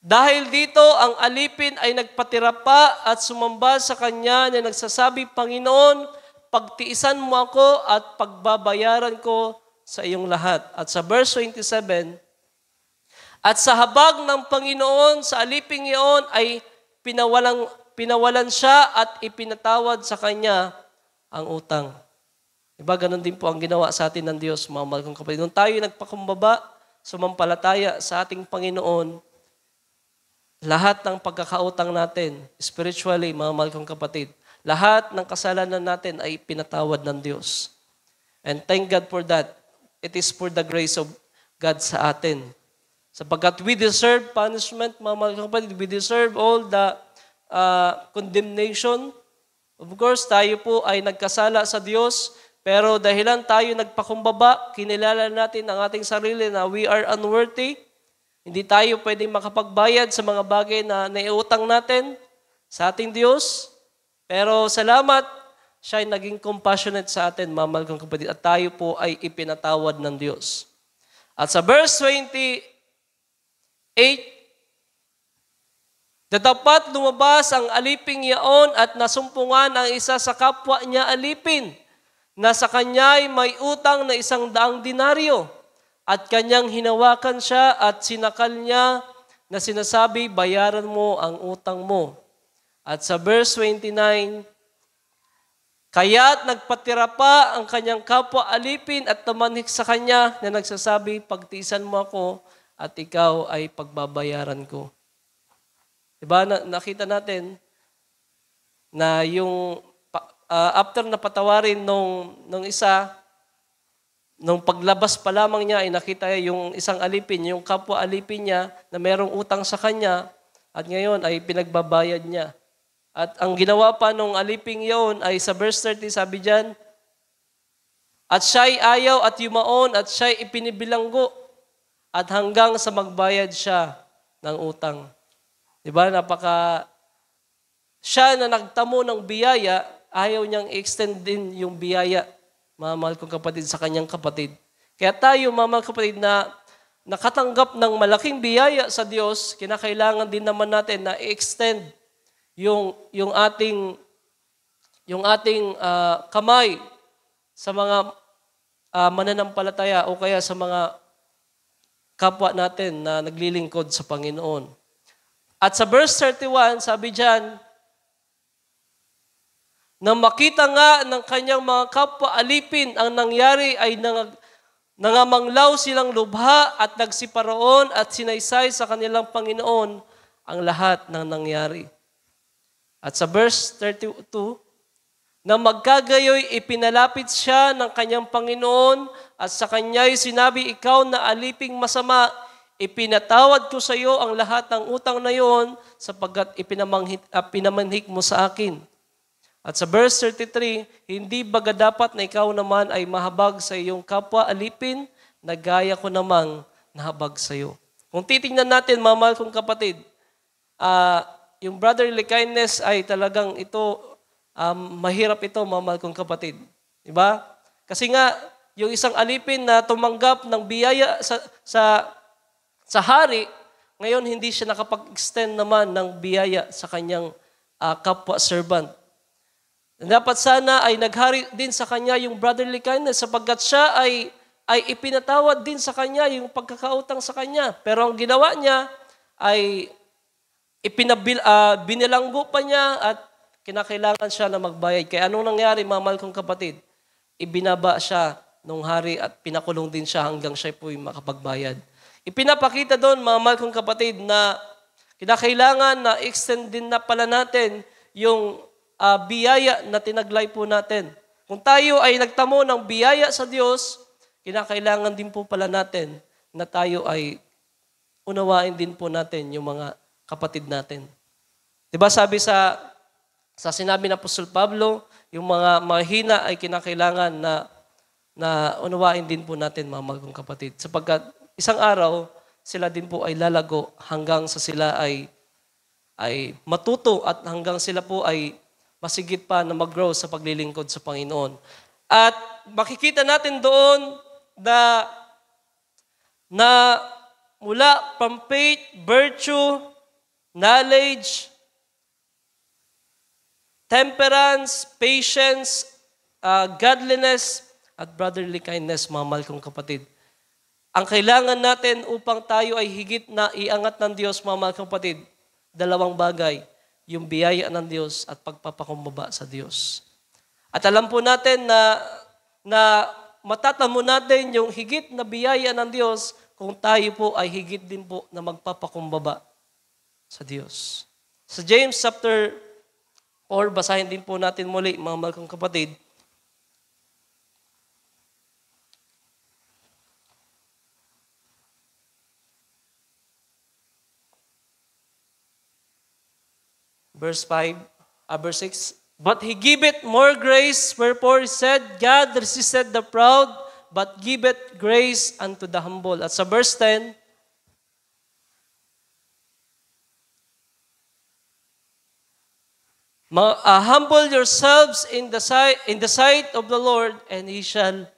dahil dito ang alipin ay nagpatira pa at sumamba sa kanya na nagsasabi, Panginoon, pagtiisan mo ako at pagbabayaran ko sa iyong lahat. At sa verse 27, at sa habag ng Panginoon sa aliping iyon ay pinawalang, pinawalan siya at ipinatawad sa kanya ang utang. Iba, ganun din po ang ginawa sa atin ng Diyos, mga mahal kong kapatid. Nung tayo nagpakumbaba, sumampalataya sa ating Panginoon, lahat ng pagkakautang natin, spiritually, mga mahal kong kapatid, lahat ng kasalanan natin ay pinatawad ng Diyos. And thank God for that. It is for the grace of God sa atin. Sapagkat we deserve punishment, mga mga kapatid, we deserve all the uh, condemnation. Of course, tayo po ay nagkasala sa Diyos, pero dahilan tayo nagpakumbaba, kinilala natin ang ating sarili na we are unworthy. Hindi tayo pwedeng makapagbayad sa mga bagay na naiutang natin sa ating Diyos. Pero salamat, siya ay naging compassionate sa atin, mamahal kong kapatid, at tayo po ay ipinatawad ng Diyos. At sa verse 20, 8, na lumabas ang aliping yaon at nasumpungan ang isa sa kapwa niya alipin na sa kanya'y may utang na isang daang dinaryo at kanyang hinawakan siya at sinakal niya na sinasabi, bayaran mo ang utang mo. At sa verse 29, Kaya't nagpatira pa ang kanyang kapwa alipin at tumanhik sa kanya na nagsasabi, pagtiisan mo ako at ikaw ay pagbabayaran ko. Diba, na, nakita natin na yung uh, after na patawarin nung, nung isa, nung paglabas pa lamang niya, ay nakita yung isang alipin, yung kapwa alipin niya na merong utang sa kanya at ngayon ay pinagbabayad niya. At ang ginawa pa nung aliping yon ay sa verse 30 sabi diyan, at siya'y ayaw at yumaon at siya'y ipinibilanggo at hanggang sa magbayad siya ng utang. Di ba? Napaka siya na nagtamo ng biyaya, ayaw niyang extend din yung biyaya, mga mahal kong kapatid, sa kanyang kapatid. Kaya tayo, mga kapatid, na nakatanggap ng malaking biyaya sa Diyos, kinakailangan din naman natin na extend yung, yung ating, yung ating uh, kamay sa mga uh, mananampalataya o kaya sa mga kapwa natin na naglilingkod sa Panginoon. At sa verse 31, sabi diyan, na makita nga ng kanyang mga kapwa alipin ang nangyari ay nang, nangamanglaw silang lubha at nagsiparoon at sinaysay sa kanilang Panginoon ang lahat ng nangyari. At sa verse 32, na magkagayoy ipinalapit siya ng kanyang Panginoon at sa kanya'y sinabi, ikaw na aliping masama, ipinatawad ko sa iyo ang lahat ng utang na iyon sapagkat ipinamanhik, ah, pinamanhik mo sa akin. At sa verse 33, hindi baga dapat na ikaw naman ay mahabag sa iyong kapwa alipin na gaya ko namang nahabag sa iyo. Kung titingnan natin, mamahal kong kapatid, uh, yung brotherly kindness ay talagang ito, um, mahirap ito, mamahal kong kapatid. Diba? Kasi nga, yung isang alipin na tumanggap ng biyaya sa, sa, sa hari, ngayon hindi siya nakapag-extend naman ng biyaya sa kanyang uh, ah, kapwa-servant. Dapat sana ay naghari din sa kanya yung brotherly kindness sapagkat siya ay, ay ipinatawad din sa kanya yung pagkakautang sa kanya. Pero ang ginawa niya ay ipinabil, uh, binilanggo pa niya at kinakailangan siya na magbayad. Kaya anong nangyari, mga mahal kong kapatid? Ibinaba siya nung hari at pinakulong din siya hanggang siya po'y makapagbayad. Ipinapakita doon, mga mahal kong kapatid, na kinakailangan na extend din na pala natin yung uh, biyaya na tinaglay po natin. Kung tayo ay nagtamo ng biyaya sa Diyos, kinakailangan din po pala natin na tayo ay unawain din po natin yung mga kapatid natin. 'Di ba sabi sa sa sinabi ng Apostol Pablo, yung mga mahina ay kinakailangan na na unawain din po natin mga magong kapatid. Sapagkat isang araw, sila din po ay lalago hanggang sa sila ay ay matuto at hanggang sila po ay masigit pa na mag-grow sa paglilingkod sa Panginoon. At makikita natin doon na na mula from faith, virtue, knowledge, temperance, patience, uh, godliness, at brotherly kindness, mga mahal kong kapatid. Ang kailangan natin upang tayo ay higit na iangat ng Diyos, mga mahal kong kapatid, dalawang bagay, yung biyaya ng Diyos at pagpapakumbaba sa Diyos. At alam po natin na, na matatamo natin yung higit na biyaya ng Diyos kung tayo po ay higit din po na magpapakumbaba sa Diyos. Sa James chapter or basahin din po natin muli, mga mahal kong kapatid, verse 5, uh, ah, verse 6, But He giveth more grace, wherefore He said, God resisted the proud, but giveth grace unto the humble. At sa verse 10, ah, humble yourselves in the sight in the sight of the Lord and he shall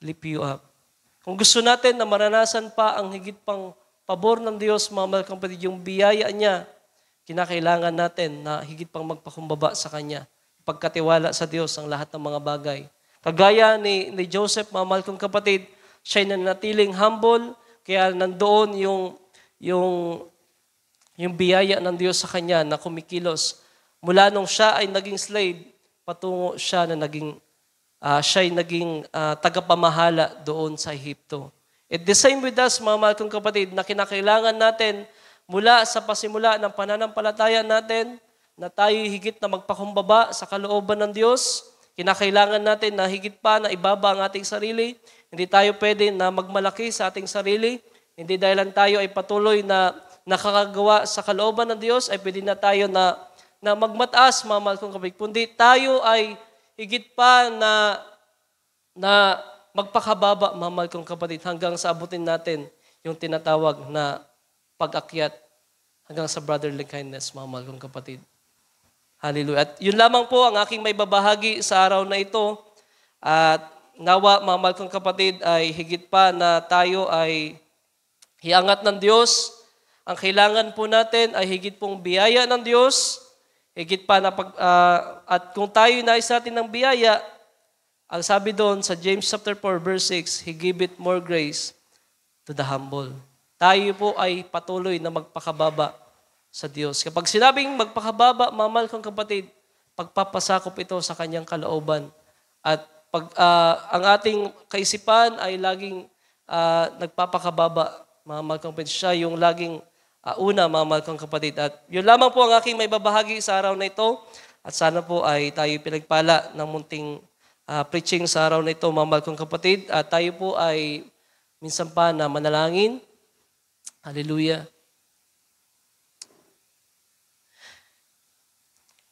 lift you up. Kung gusto natin na maranasan pa ang higit pang pabor ng Diyos, mga kapatid, yung biyaya niya Kinakailangan natin na higit pang magpakumbaba sa Kanya, pagkatiwala sa Diyos ang lahat ng mga bagay. Kagaya ni, ni Joseph, mamahal kong kapatid, siya'y nanatiling humble, kaya nandoon yung, yung, yung biyaya ng Diyos sa kanya na kumikilos. Mula nung siya ay naging slave, patungo siya na naging, uh, siya'y naging uh, tagapamahala doon sa Ehipto. At the same with us, mga mahal kong kapatid, na kinakailangan natin mula sa pasimula ng pananampalataya natin na tayo higit na magpakumbaba sa kalooban ng Diyos. Kinakailangan natin na higit pa na ibaba ang ating sarili. Hindi tayo pwede na magmalaki sa ating sarili. Hindi dahil lang tayo ay patuloy na nakakagawa sa kalooban ng Diyos, ay pwede na tayo na, na magmataas, mga mahal kong kapatid. Kundi tayo ay higit pa na, na magpakababa, mga mahal kong kapatid, hanggang sa abutin natin yung tinatawag na pag-akyat hanggang sa brotherly kindness, mga mahal kong kapatid. Hallelujah. At yun lamang po ang aking may babahagi sa araw na ito. At nawa, mga mahal kong kapatid, ay higit pa na tayo ay hiangat ng Diyos. Ang kailangan po natin ay higit pong biyaya ng Diyos. Higit pa na pag, uh, at kung tayo nais natin ng biyaya, ang sabi doon sa James chapter 4 verse 6, He give it more grace to the humble tayo po ay patuloy na magpakababa sa Diyos. Kapag sinabing magpakababa, mamal kong kapatid, pagpapasakop ito sa kanyang kalooban. At pag, uh, ang ating kaisipan ay laging uh, nagpapakababa, mamahal kong kapatid. Siya yung laging uh, una, mamahal kong kapatid. At yun lamang po ang aking may babahagi sa araw na ito. At sana po ay tayo pinagpala ng munting uh, preaching sa araw na ito, mamahal kong kapatid. At tayo po ay minsan pa na manalangin Hallelujah.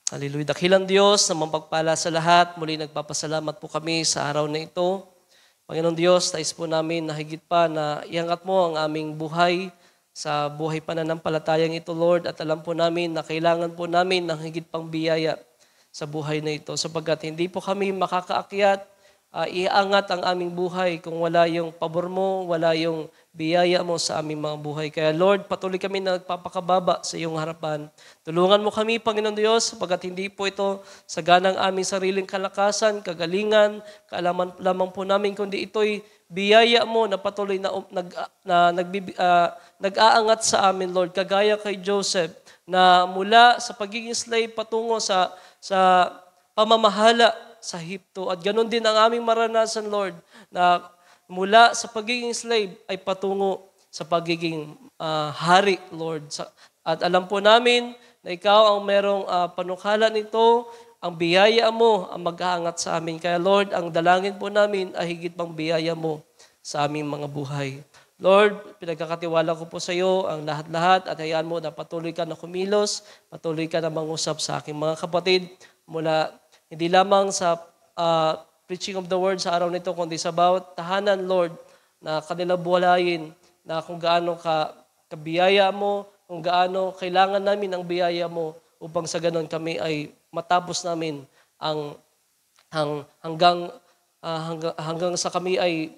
Hallelujah. Dakilang Diyos na mapagpala sa lahat. Muli nagpapasalamat po kami sa araw na ito. Panginoon Diyos, tais po namin na higit pa na iangat mo ang aming buhay sa buhay pananampalatayang ito, Lord. At alam po namin na kailangan po namin ng higit pang biyaya sa buhay na ito. Sapagkat hindi po kami makakaakyat, uh, iangat ang aming buhay kung wala yung pabor mo, wala yung biyaya mo sa aming mga buhay. Kaya Lord, patuloy kami na nagpapakababa sa iyong harapan. Tulungan mo kami, Panginoon Diyos, sapagat hindi po ito sa ganang aming sariling kalakasan, kagalingan, kaalaman lamang po namin, kundi ito'y biyaya mo na patuloy na, um, nag, na nagbib, uh, ah, nag-aangat sa amin, Lord. Kagaya kay Joseph, na mula sa pagiging slave patungo sa, sa pamamahala sa Hipto. At ganoon din ang aming maranasan, Lord, na mula sa pagiging slave ay patungo sa pagiging uh, hari, Lord. at alam po namin na ikaw ang merong uh, panukala nito, ang biyaya mo ang maghahangat sa amin. Kaya Lord, ang dalangin po namin ay higit pang biyaya mo sa aming mga buhay. Lord, pinagkakatiwala ko po sa iyo ang lahat-lahat at hayaan mo na patuloy ka na kumilos, patuloy ka na mangusap sa aking mga kapatid mula hindi lamang sa uh, preaching of the word sa araw nito, kundi sa bawat tahanan, Lord, na kanila buhalayin, na kung gaano ka, kabiyaya mo, kung gaano kailangan namin ang biyaya mo upang sa ganon kami ay matapos namin ang, ang hanggang, uh, ah, hanggang, hanggang sa kami ay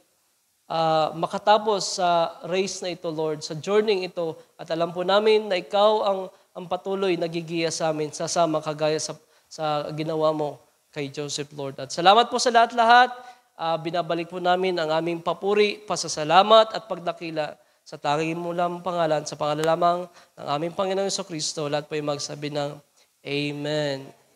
uh, makatapos sa race na ito, Lord, sa journey ito. At alam po namin na ikaw ang, ang patuloy nagigiya sa amin, sasama kagaya sa, sa ginawa mo kay Joseph Lord. At salamat po sa lahat-lahat. Uh, binabalik po namin ang aming papuri, pasasalamat at pagdakila sa tanging mo lang pangalan, sa pangalan lamang ng aming Panginoon Kristo. Lahat po ay magsabi ng Amen.